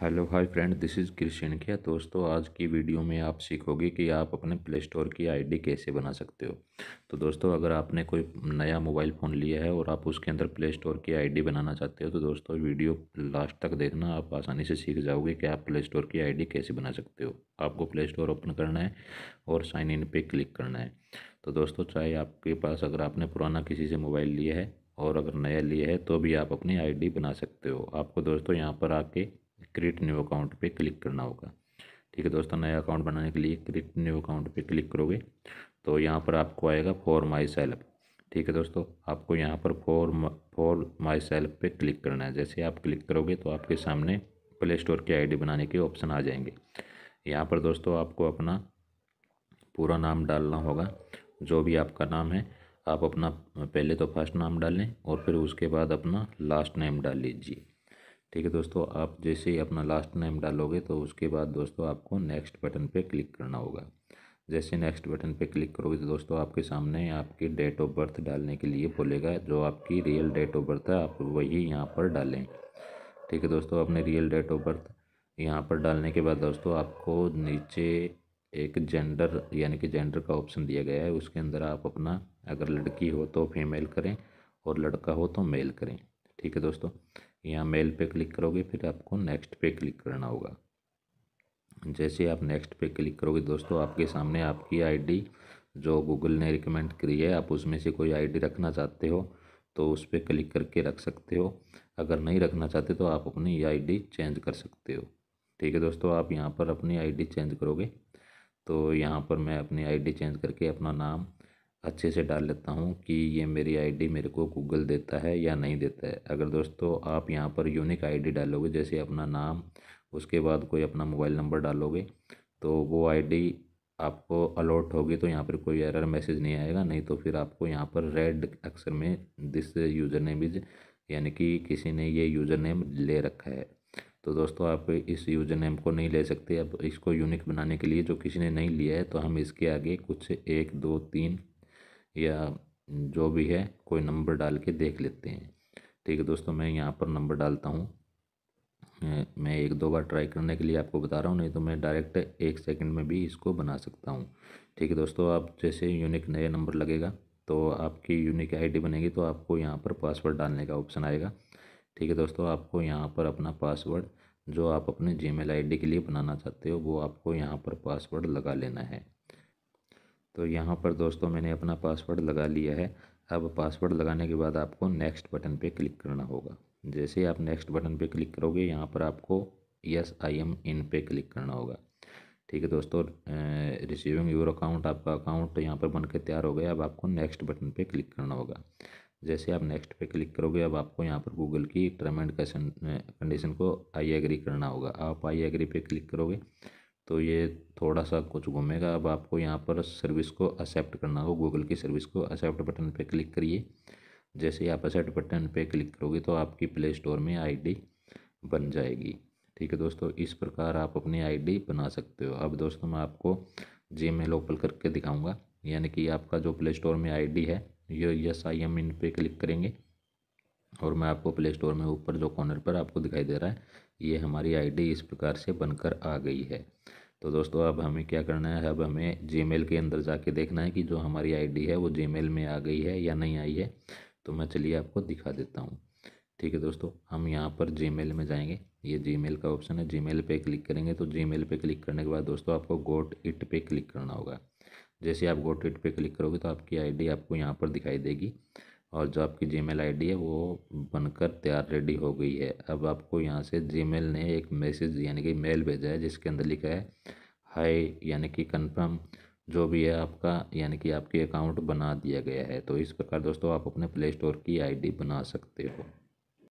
hello hi friend this is Krishna क्या दोस्तों आज की वीडियो में आप सीखोगे कि आप अपने प्ले स्टोर की आईडी कैसे बना सकते हो तो दोस्तों अगर आपने कोई नया मोबाइल फ़ोन लिया है और आप उसके अंदर प्ले स्टोर की आईडी बनाना चाहते हो तो दोस्तों वीडियो लास्ट तक देखना आप आसानी से सीख जाओगे कि आप प्ले स्टोर की आई कैसे बना सकते हो आपको प्ले स्टोर ओपन करना है और साइन इन पर क्लिक करना है तो दोस्तों चाहे आपके पास अगर आपने पुराना किसी से मोबाइल लिया है और अगर नया लिया है तो भी आप अपनी आई बना सकते हो आपको दोस्तों यहाँ पर आके क्रिएट न्यू अकाउंट पे क्लिक करना होगा ठीक है दोस्तों नया अकाउंट बनाने के लिए क्रिएट न्यू अकाउंट पे क्लिक करोगे तो यहाँ पर आपको आएगा फॉर माई सेल्फ ठीक है दोस्तों आपको यहाँ पर फॉर फॉर माई सेल्फ पे क्लिक करना है जैसे आप क्लिक करोगे तो आपके सामने प्ले स्टोर की आई बनाने के ऑप्शन आ जाएंगे यहाँ पर दोस्तों आपको अपना पूरा नाम डालना होगा जो भी आपका नाम है आप अपना पहले तो फर्स्ट नाम डालें और फिर उसके बाद अपना लास्ट नेम डाल लीजिए ठीक है दोस्तों आप जैसे ही अपना लास्ट नेम डालोगे तो उसके बाद दोस्तों आपको नेक्स्ट बटन पे क्लिक करना होगा जैसे नेक्स्ट बटन पे क्लिक करोगे तो दोस्तों आपके सामने आपकी डेट ऑफ बर्थ डालने के लिए बोलेगा जो आपकी रियल डेट ऑफ बर्थ है आप वही यहाँ पर डालें ठीक है दोस्तों अपने रियल डेट ऑफ बर्थ यहाँ पर डालने के बाद दोस्तों आपको नीचे एक जेंडर यानी कि जेंडर का ऑप्शन दिया गया है उसके अंदर आप अपना अगर लड़की हो तो फीमेल करें और लड़का हो तो मेल करें ठीक है दोस्तों यहाँ मेल पे क्लिक करोगे फिर आपको नेक्स्ट पे क्लिक करना होगा जैसे आप नेक्स्ट पे क्लिक करोगे दोस्तों आपके सामने आपकी आईडी जो गूगल ने रिकमेंड करी है आप उसमें से कोई आईडी रखना चाहते हो तो उस पर क्लिक करके रख सकते हो अगर नहीं रखना चाहते तो आप अपनी आई चेंज कर सकते हो ठीक है दोस्तों आप यहाँ पर अपनी आई चेंज करोगे तो यहाँ पर मैं अपनी आई चेंज करके अपना नाम अच्छे से डाल लेता हूँ कि ये मेरी आईडी मेरे को गूगल देता है या नहीं देता है अगर दोस्तों आप यहाँ पर यूनिक आईडी डालोगे जैसे अपना नाम उसके बाद कोई अपना मोबाइल नंबर डालोगे तो वो आईडी आपको अलॉट होगी तो यहाँ पर कोई एरर मैसेज नहीं आएगा नहीं तो फिर आपको यहाँ पर रेड अक्षर में दिस यूज़र नेम इज यानी कि किसी ने ये यूज़र नेम ले रखा है तो दोस्तों आप इस यूज़र नेम को नहीं ले सकते अब इसको यूनिक बनाने के लिए जो किसी ने नहीं लिया है तो हम इसके आगे कुछ एक दो तीन या जो भी है कोई नंबर डाल के देख लेते हैं ठीक है दोस्तों मैं यहाँ पर नंबर डालता हूँ मैं एक दो बार ट्राई करने के लिए आपको बता रहा हूँ नहीं तो मैं डायरेक्ट एक सेकंड में भी इसको बना सकता हूँ ठीक है दोस्तों आप जैसे यूनिक नया नंबर लगेगा तो आपकी यूनिक आईडी बनेगी तो आपको यहाँ पर पासवर्ड डालने का ऑप्शन आएगा ठीक है दोस्तों आपको यहाँ पर अपना पासवर्ड जो आप अपने जी मेल के लिए बनाना चाहते हो वो आपको यहाँ पर पासवर्ड लगा लेना है तो यहाँ पर दोस्तों मैंने अपना पासवर्ड लगा लिया है अब पासवर्ड लगाने के बाद आपको नेक्स्ट बटन पे क्लिक करना होगा जैसे आप नेक्स्ट बटन पे क्लिक करोगे यहाँ पर आपको यस आई एम इन पे क्लिक करना होगा ठीक है दोस्तों रिसीविंग योर अकाउंट आपका अकाउंट यहाँ पर के तैयार हो गया अब आपको नेक्स्ट बटन पे क्लिक करना होगा जैसे आप नेक्स्ट पे क्लिक करोगे अब आपको यहाँ पर गूगल की टर्म एंड कंडीशन को आई एग्री करना होगा आप आई एग्री पे क्लिक करोगे तो ये थोड़ा सा कुछ घूमेगा अब आपको यहाँ पर सर्विस को एक्सेप्ट करना हो गूगल की सर्विस को एक्सेप्ट बटन पे क्लिक करिए जैसे ही आप एक्सेप्ट बटन पे क्लिक करोगे तो आपकी प्ले स्टोर में आईडी बन जाएगी ठीक है दोस्तों इस प्रकार आप अपनी आईडी बना सकते हो अब दोस्तों मैं आपको जी मेल ओपन करके दिखाऊँगा यानी कि आपका जो प्ले स्टोर में आई है ये यस आई एम इन पे क्लिक करेंगे और मैं आपको प्ले स्टोर में ऊपर जो कॉर्नर पर आपको दिखाई दे रहा है ये हमारी आईडी इस प्रकार से बनकर आ गई है तो दोस्तों अब हमें क्या करना है अब हमें जीमेल के अंदर जाके देखना है कि जो हमारी आईडी है वो जीमेल में आ गई है या नहीं आई है तो मैं चलिए आपको दिखा देता हूँ ठीक है दोस्तों हम यहाँ पर जी में जाएंगे ये जी का ऑप्शन है जी पे क्लिक करेंगे तो जी पे क्लिक करने के बाद दोस्तों आपको गोट इट पे क्लिक करना होगा जैसे आप गोट इट पे क्लिक करोगे तो आपकी आईडी आपको यहाँ पर दिखाई देगी और जो आपकी जीमेल आईडी है वो बनकर तैयार रेडी हो गई है अब आपको यहाँ से जीमेल ने एक मैसेज यानी कि मेल भेजा है जिसके अंदर लिखा है हाय यानी कि कंफर्म जो भी है आपका यानी कि आपके अकाउंट बना दिया गया है तो इस प्रकार दोस्तों आप अपने प्ले स्टोर की आईडी बना सकते हो